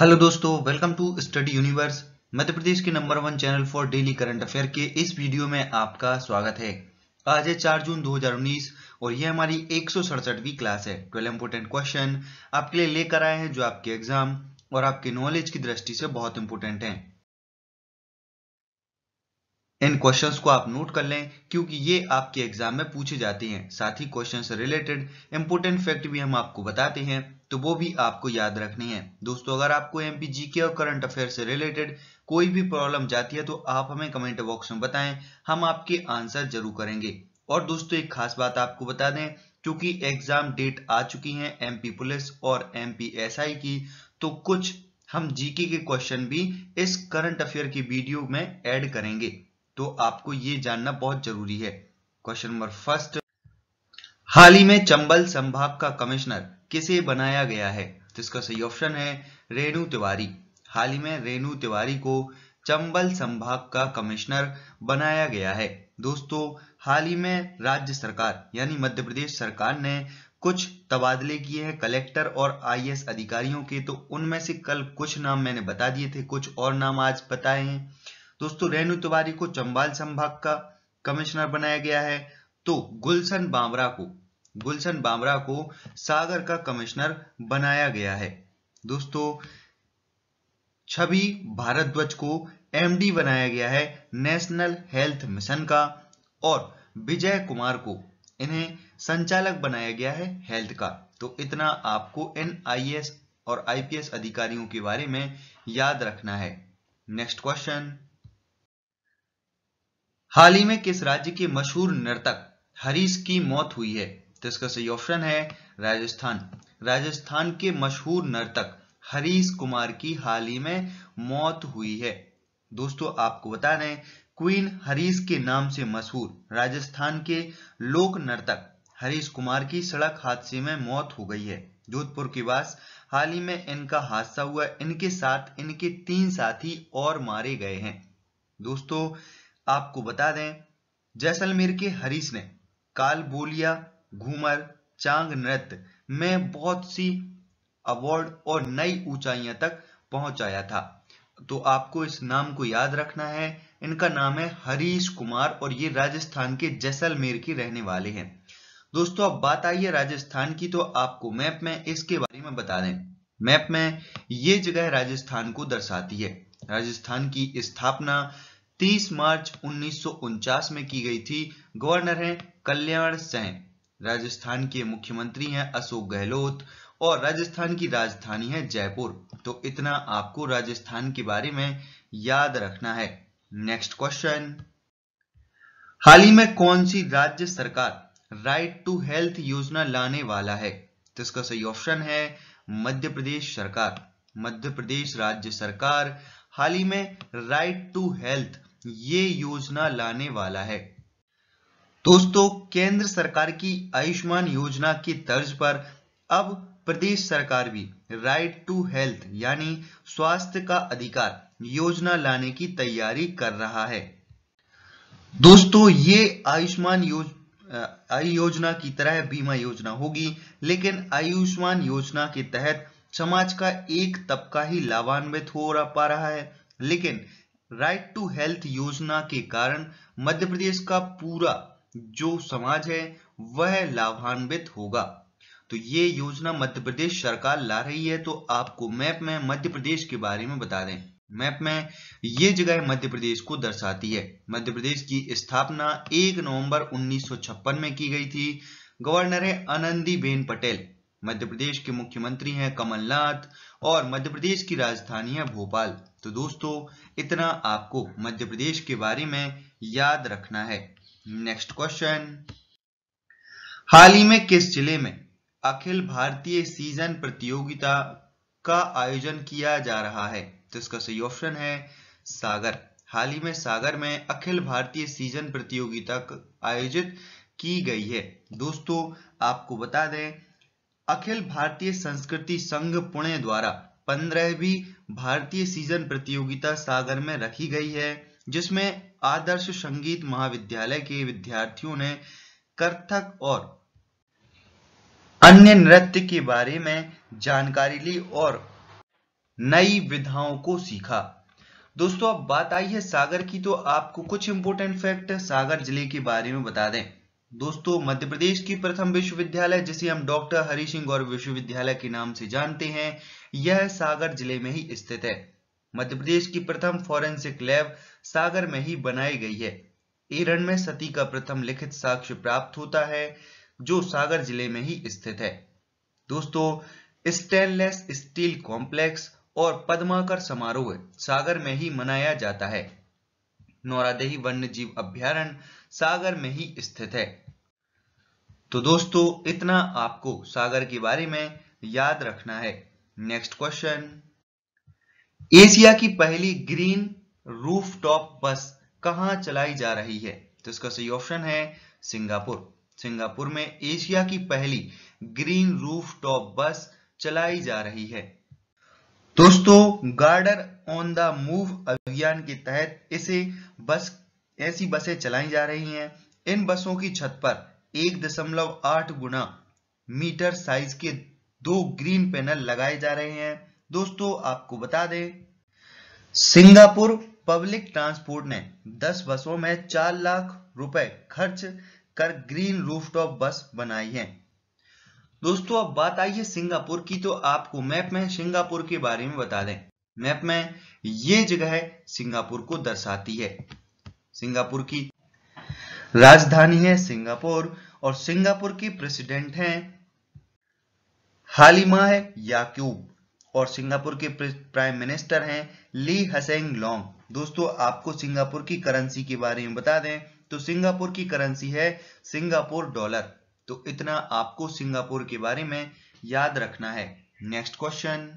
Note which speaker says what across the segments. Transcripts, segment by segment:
Speaker 1: hello दोस्तों welcome to study universe Madhya Pradesh के number one channel for daily current affair के इस वीडियो में आपका स्वागत है आज है 4 जून 2019 और यह हमारी एक सौ क्लास है 12 इंपोर्टेंट क्वेश्चन आपके लिए लेकर आए हैं जो आपके एग्जाम और आपके नॉलेज की दृष्टि से बहुत इंपोर्टेंट हैं इन क्वेश्चंस को आप नोट कर लें क्योंकि ये आपके एग्जाम में पूछे जाते हैं साथ ही क्वेश्चन से रिलेटेड इंपोर्टेंट फैक्ट भी हम आपको बताते हैं तो वो भी आपको याद रखने हैं दोस्तों अगर आपको एम पी और करंट अफेयर से रिलेटेड कोई भी प्रॉब्लम जाती है तो आप हमें कमेंट बॉक्स में बताएं हम आपके आंसर जरूर करेंगे और दोस्तों एक खास बात आपको बता दें क्योंकि एग्जाम डेट आ चुकी है एमपी पुलिस और एमपी एसआई की तो कुछ हम जीके के क्वेश्चन भी इस करंट अफेयर की वीडियो में ऐड करेंगे तो आपको ये जानना बहुत जरूरी है क्वेश्चन नंबर फर्स्ट हाल ही में चंबल संभाग का कमिश्नर किसे बनाया गया है तो इसका सही ऑप्शन है रेणु तिवारी हाल ही में रेणु तिवारी को चंबल संभाग का कमिश्नर बनाया गया है दोस्तों हाल ही में राज्य सरकार यानी मध्य प्रदेश सरकार ने कुछ तबादले किए हैं कलेक्टर और आईएएस अधिकारियों के तो उनमें से कल कुछ नाम मैंने बता दिए थे कुछ और नाम आज बताए हैं दोस्तों रेणु तिवारी को चंबाल संभाग का कमिश्नर बनाया गया है तो गुलशन बामरा को गुलशन बामरा को सागर का कमिश्नर बनाया गया है दोस्तों छवि भारद्वाज को एमडी बनाया गया है नेशनल हेल्थ मिशन का और विजय कुमार को इन्हें संचालक बनाया गया है हेल्थ का तो इतना आपको एन और आईपीएस अधिकारियों के बारे में याद रखना है नेक्स्ट क्वेश्चन हाल ही में किस राज्य के मशहूर नर्तक हरीश की मौत हुई है तो इसका सही ऑप्शन है राजस्थान राजस्थान के मशहूर नर्तक हरीश कुमार की हाल ही में मौत हुई है दोस्तों आपको बता दें क्वीन हरीश के नाम से मशहूर राजस्थान के लोक नर्तक हरीश कुमार की सड़क हादसे में मौत हो गई है जोधपुर के पास हाल ही में इनका हादसा हुआ इनके साथ इनके तीन साथी और मारे गए हैं दोस्तों आपको बता दें जैसलमेर के हरीश ने कालबोलिया घूमर चांग नृत्य में बहुत सी अवार्ड और नई ऊंचाइयां तक पहुंचाया था तो आपको इस नाम को याद रखना है इनका नाम है हरीश कुमार और ये राजस्थान के जैसलमेर के रहने वाले हैं दोस्तों अब बात आई है राजस्थान की तो आपको मैप में इसके बारे में बता दें मैप में ये जगह राजस्थान को दर्शाती है राजस्थान की स्थापना 30 मार्च उन्नीस में की गई थी गवर्नर हैं कल्याण सैन राजस्थान के मुख्यमंत्री हैं अशोक गहलोत और राजस्थान की राजधानी है जयपुर तो इतना आपको राजस्थान के बारे में याद रखना है नेक्स्ट क्वेश्चन हाल ही में कौन सी राज्य सरकार राइट टू हेल्थ योजना लाने वाला है तो इसका सही ऑप्शन है मध्य प्रदेश सरकार मध्य प्रदेश राज्य सरकार हाल ही में राइट टू हेल्थ ये योजना लाने वाला है दोस्तों केंद्र सरकार की आयुष्मान योजना की तर्ज पर अब प्रदेश सरकार भी राइट टू हेल्थ यानी स्वास्थ्य का अधिकार योजना लाने की तैयारी कर रहा है दोस्तों ये आयुष्मान योज आयु योजना की तरह बीमा योजना होगी लेकिन आयुष्मान योजना के तहत समाज का एक तबका ही लाभान्वित हो पा रहा है लेकिन राइट टू हेल्थ योजना के कारण मध्य प्रदेश का पूरा जो समाज है वह लाभान्वित होगा तो ये योजना मध्य प्रदेश सरकार ला रही है तो आपको मैप में मध्य प्रदेश के बारे में बता दें मैप में ये जगह मध्य प्रदेश को दर्शाती है मध्य प्रदेश की स्थापना 1 नवंबर 1956 में की गई थी गवर्नर है आनंदी बेन पटेल मध्य प्रदेश के मुख्यमंत्री हैं कमलनाथ और मध्य प्रदेश की राजधानी है भोपाल तो दोस्तों इतना आपको मध्य प्रदेश के बारे में याद रखना है नेक्स्ट क्वेश्चन हाल ही में किस जिले में अखिल भारतीय सीजन प्रतियोगिता का आयोजन किया जा रहा है तो इसका सही ऑप्शन है सागर हाल ही में सागर में अखिल भारतीय सीजन प्रतियोगिता आयोजित की गई है दोस्तों आपको बता दें अखिल भारतीय संस्कृति संघ पुणे द्वारा पंद्रहवीं भारतीय सीजन प्रतियोगिता सागर में रखी गई है जिसमें आदर्श संगीत महाविद्यालय के विद्यार्थियों ने कथक और अन्य नृत्य के बारे में जानकारी ली और नई विधाओं को सीखा दोस्तों अब बात आई है सागर की तो आपको कुछ इंपोर्टेंट फैक्ट सागर जिले के बारे में बता दें दोस्तों मध्य प्रदेश की प्रथम विश्वविद्यालय जिसे हम डॉक्टर हरि सिंह गौर विश्वविद्यालय के नाम से जानते हैं यह सागर जिले में ही स्थित है मध्य प्रदेश की प्रथम फॉरेंसिक लैब सागर में ही बनाई गई है एरन में सती का प्रथम लिखित साक्ष्य प्राप्त होता है जो सागर जिले में ही स्थित है दोस्तों स्टेनलेस स्टील कॉम्प्लेक्स और पद्माकर समारोह सागर में ही मनाया जाता है नौरादेही जीव अभ्यारण सागर में ही स्थित है तो दोस्तों इतना आपको सागर के बारे में याद रखना है नेक्स्ट क्वेश्चन एशिया की पहली ग्रीन रूफ टॉप बस कहां चलाई जा रही है तो इसका सही ऑप्शन है सिंगापुर सिंगापुर में एशिया की पहली ग्रीन रूफ टॉप बस चलाई जा रही है दोस्तों गार्डर ऑन द मूव अभियान के तहत इसे बस ऐसी बसें चलाई जा रही हैं इन बसों की छत पर एक दशमलव आठ गुना मीटर साइज के दो ग्रीन पैनल लगाए जा रहे हैं दोस्तों आपको बता दें सिंगापुर पब्लिक ट्रांसपोर्ट ने 10 बसों में 4 लाख रुपए खर्च कर ग्रीन रूफटॉप बस बनाई है दोस्तों अब बात आई है सिंगापुर की तो आपको मैप में सिंगापुर के बारे में बता दें मैप में ये जगह सिंगापुर को दर्शाती है सिंगापुर की
Speaker 2: राजधानी
Speaker 1: है सिंगापुर और सिंगापुर की प्रेसिडेंट हैं हालिमा है याकूब और सिंगापुर के प्राइम मिनिस्टर हैं ली हसेंग लॉन्ग दोस्तों आपको सिंगापुर की करेंसी के बारे में बता दें तो सिंगापुर की करेंसी है सिंगापुर डॉलर तो इतना आपको सिंगापुर के बारे में याद रखना है नेक्स्ट क्वेश्चन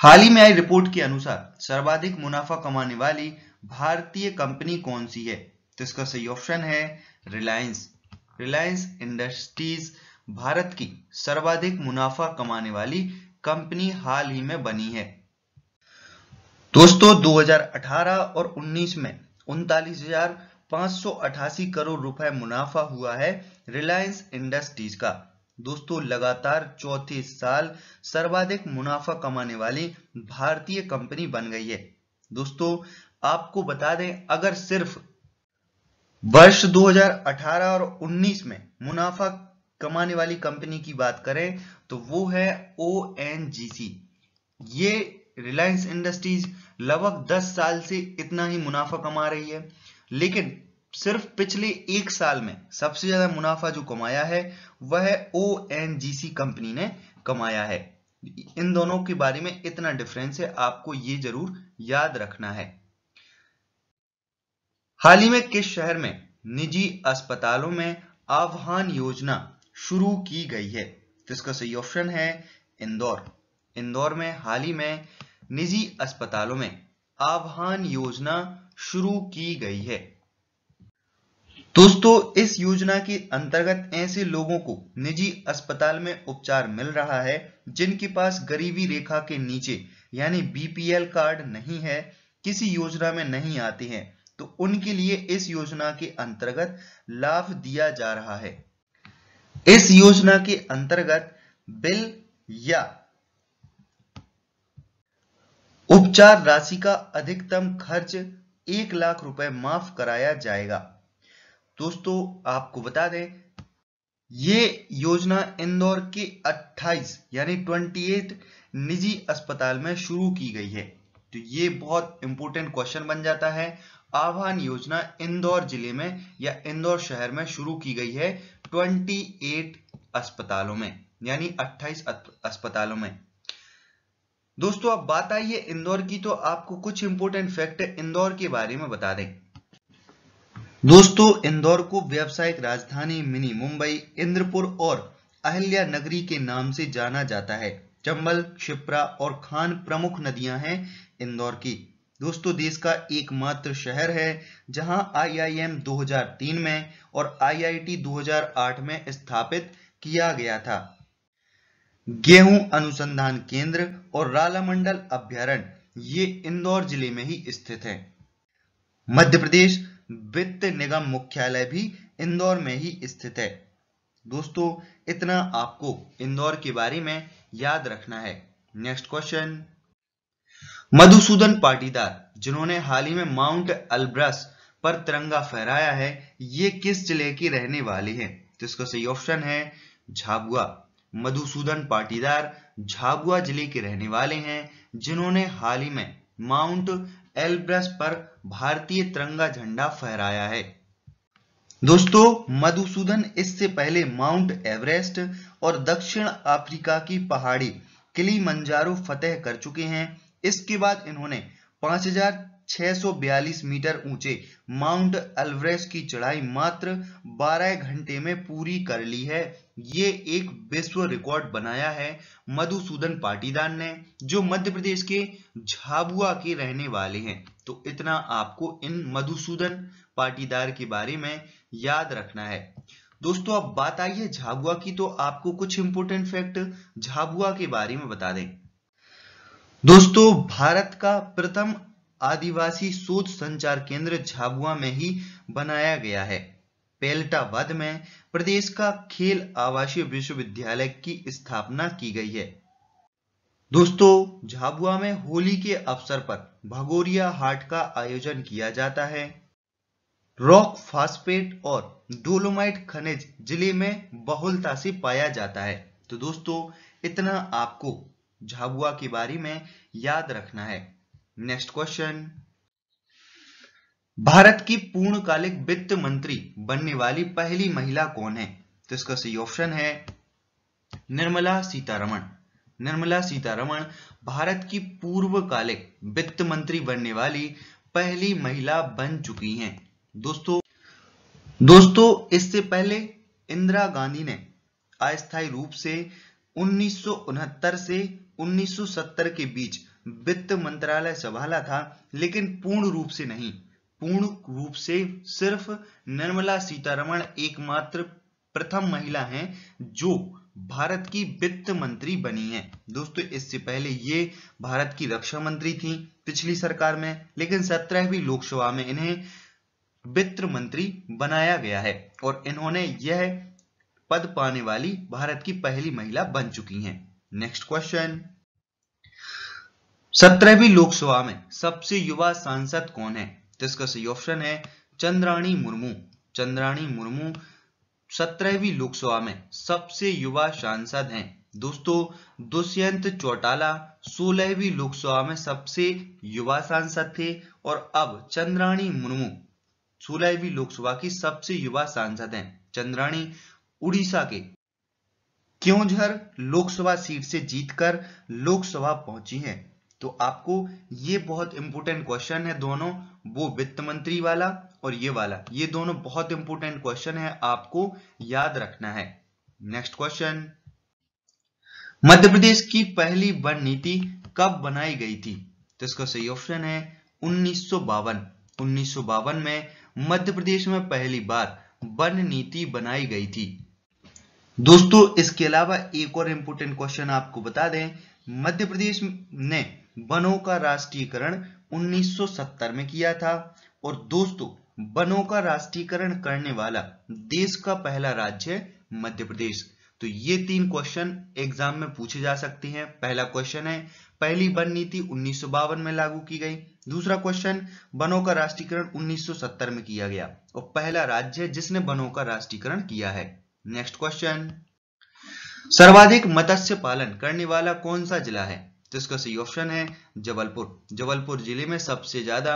Speaker 1: हाल ही में आई रिपोर्ट के अनुसार सर्वाधिक मुनाफा कमाने वाली भारतीय कंपनी कौन सी है तो इसका सही ऑप्शन है रिलायंस रिलायंस इंडस्ट्रीज भारत की सर्वाधिक मुनाफा कमाने वाली कंपनी हाल ही में बनी है दोस्तों 2018 और 19 में उनतालीस करोड़ रुपए मुनाफा हुआ है रिलायंस इंडस्ट्रीज का दोस्तों लगातार चौथे साल सर्वाधिक मुनाफा कमाने वाली भारतीय कंपनी बन गई है दोस्तों आपको बता दें अगर सिर्फ वर्ष 2018 और 19 में मुनाफा कमाने वाली कंपनी की बात करें तो वो है ओ ये रिलायंस इंडस्ट्रीज लगभग 10 साल से इतना ही मुनाफा कमा रही है लेकिन सिर्फ पिछले एक साल में सबसे ज्यादा मुनाफा जो कमाया है वह ओ एन जी सी कंपनी ने कमाया है इन दोनों के बारे में इतना डिफरेंस है आपको ये जरूर याद रखना है हाल ही में किस शहर में निजी अस्पतालों में आह्वान योजना शुरू की गई है तो इसका सही ऑप्शन है इंदौर इंदौर में हाल ही में निजी अस्पतालों में आह्वान योजना शुरू की गई है दोस्तों इस योजना के अंतर्गत ऐसे लोगों को निजी अस्पताल में उपचार मिल रहा है जिनके पास गरीबी रेखा के नीचे यानी बीपीएल कार्ड नहीं है किसी योजना में नहीं आते हैं तो उनके लिए इस योजना के अंतर्गत लाभ दिया जा रहा है इस योजना के अंतर्गत बिल या उपचार राशि का अधिकतम खर्च एक लाख रुपए माफ कराया जाएगा दोस्तों आपको बता दें ये योजना इंदौर के 28 यानी 28 निजी अस्पताल में शुरू की गई है तो ये बहुत इंपॉर्टेंट क्वेश्चन बन जाता है आह्वान योजना इंदौर जिले में या इंदौर शहर में शुरू की गई है 28 अस्पतालों में यानी 28 अस्पतालों में दोस्तों अब बात आई है इंदौर की तो आपको कुछ इंपोर्टेंट फैक्ट इंदौर के बारे में बता दें दोस्तों इंदौर को व्यावसायिक राजधानी मिनी मुंबई इंद्रपुर और अहल्या नगरी के नाम से जाना जाता है चंबल शिप्रा और खान प्रमुख नदियां हैं इंदौर की दोस्तों देश का एकमात्र शहर है जहां आईआईएम 2003 में और आईआईटी 2008 में स्थापित किया गया था गेहूं अनुसंधान केंद्र और रालामंडल अभ्यारण्य ये इंदौर जिले में ही स्थित है मध्य प्रदेश वित्त निगम मुख्यालय भी इंदौर में ही स्थित है दोस्तों इतना आपको इंदौर के बारे में याद रखना है नेक्स्ट क्वेश्चन मधुसूदन पाटीदार जिन्होंने हाल ही में माउंट अल्ब्रस पर तिरंगा फहराया है ये किस जिले की रहने वाली है तो इसका सही ऑप्शन है झाबुआ मधुसूदन पाटीदार झाबुआ जिले के रहने वाले हैं जिन्होंने हाल ही में माउंट एल्ब्रस पर भारतीय तिरंगा झंडा फहराया है दोस्तों मधुसूदन इससे पहले माउंट एवरेस्ट और दक्षिण अफ्रीका की पहाड़ी किली मंजारो फतेह कर चुके हैं इसके बाद इन्होंने 5,642 मीटर ऊंचे माउंट एल्वरेस्ट की चढ़ाई मात्र 12 घंटे में पूरी कर ली है ये एक विश्व रिकॉर्ड बनाया है मधुसूदन पाटीदार ने जो मध्य प्रदेश के झाबुआ के रहने वाले हैं तो इतना आपको इन मधुसूदन पाटीदार के बारे में याद रखना है दोस्तों अब बात आई है झाबुआ की तो आपको कुछ इंपोर्टेंट फैक्ट झाबुआ के बारे में बता दें दोस्तों भारत का प्रथम आदिवासी शोध संचार केंद्र झाबुआ में ही बनाया गया है पेल्टावद में प्रदेश का खेल आवासीय विश्वविद्यालय की स्थापना की गई है दोस्तों झाबुआ में होली के अवसर पर भगोरिया हाट का आयोजन किया जाता है रॉक फास्फेट और डोलोमाइट खनिज जिले में बहुलता से पाया जाता है तो दोस्तों इतना आपको झाबुआ के बारे में याद रखना है नेक्स्ट क्वेश्चन भारत की पूर्णकालिक वित्त मंत्री बनने वाली पहली महिला कौन है तो इसका सही ऑप्शन है निर्मला सीतारमण निर्मला सीतारमण भारत की पूर्वकालिक वित्त मंत्री बनने वाली पहली महिला बन चुकी हैं दोस्तों दोस्तों इससे पहले इंदिरा गांधी ने अस्थायी रूप से उन्नीस से 1970 के बीच वित्त मंत्रालय संभाला था लेकिन पूर्ण रूप से नहीं पूर्ण रूप से सिर्फ निर्मला सीतारमण एकमात्र प्रथम महिला हैं जो भारत की वित्त मंत्री बनी है दोस्तों इससे पहले ये भारत की रक्षा मंत्री थी पिछली सरकार में लेकिन सत्रहवीं लोकसभा में इन्हें वित्त मंत्री बनाया गया है और इन्होंने यह पद पाने वाली भारत की पहली महिला बन चुकी हैं नेक्स्ट क्वेश्चन सत्रहवीं लोकसभा में सबसे युवा सांसद कौन है जिसका सही ऑप्शन है चंद्राणी मुर्मू चंद्राणी मुर्मू सत्रहवीं लोकसभा में सबसे युवा सांसद हैं दोस्तों दुष्यंत चौटाला सोलहवीं लोकसभा में सबसे युवा सांसद थे और अब चंद्राणी मुर्मू सोलहवीं लोकसभा की सबसे युवा सांसद हैं चंद्राणी उड़ीसा के क्योंझर लोकसभा सीट से जीतकर लोकसभा पहुंची हैं तो आपको ये बहुत इंपॉर्टेंट क्वेश्चन है दोनों वो वित्त मंत्री वाला और ये वाला ये दोनों बहुत इंपॉर्टेंट क्वेश्चन है आपको याद रखना है नेक्स्ट क्वेश्चन मध्य प्रदेश की पहली वन नीति कब बनाई गई थी तो इसका सही ऑप्शन है उन्नीस सौ में मध्य प्रदेश में पहली बार वन नीति बनाई गई थी दोस्तों इसके अलावा एक और इंपोर्टेंट क्वेश्चन आपको बता दें मध्य प्रदेश ने वनों का राष्ट्रीयकरण 1970 में किया था और दोस्तों वनों का राष्ट्रीयकरण करने वाला देश का पहला राज्य है मध्य प्रदेश तो ये तीन क्वेश्चन एग्जाम में पूछे जा सकते हैं पहला क्वेश्चन है पहली वन नीति उन्नीस में लागू की गई दूसरा क्वेश्चन वनों का राष्ट्रीयकरण 1970 में किया गया और पहला राज्य है जिसने वनों का राष्ट्रीयकरण किया है नेक्स्ट क्वेश्चन सर्वाधिक मत्स्य पालन करने वाला कौन सा जिला है तो इसका सही ऑप्शन है जबलपुर जबलपुर जिले में सबसे ज्यादा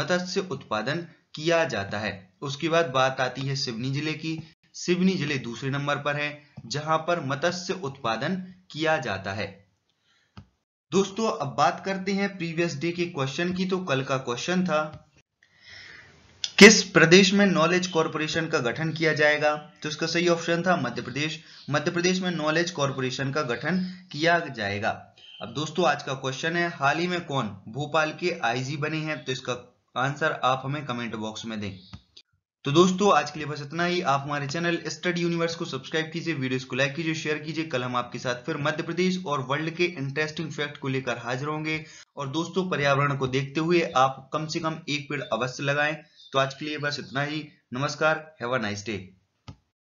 Speaker 1: मत्स्य उत्पादन किया जाता है उसके बाद बात आती है सिवनी जिले की सिवनी जिले दूसरे नंबर पर है जहां पर मत्स्य उत्पादन किया जाता है दोस्तों अब बात करते हैं प्रीवियस डे के क्वेश्चन की तो कल का क्वेश्चन था किस प्रदेश में नॉलेज कॉरपोरेशन का गठन किया जाएगा तो इसका सही ऑप्शन था मध्य प्रदेश मध्य प्रदेश में नॉलेज कॉरपोरेशन का गठन किया जाएगा अब दोस्तों आज का क्वेश्चन है हाल ही में कौन भोपाल के आईजी बने हैं तो इसका आंसर आप हमें कमेंट बॉक्स में दें तो दोस्तों आज के लिए बस इतना ही आप हमारे चैनल स्टडी यूनिवर्स को सब्सक्राइब कीजिए वीडियोस को लाइक कीजिए शेयर कीजिए कल हम आपके साथ फिर मध्य प्रदेश और वर्ल्ड के इंटरेस्टिंग फैक्ट को लेकर हाजिर होंगे और दोस्तों पर्यावरण को देखते हुए आप कम से कम एक पेड़ अवश्य लगाएं तो आज के लिए बस इतना ही नमस्कार हैव अ नाइस डे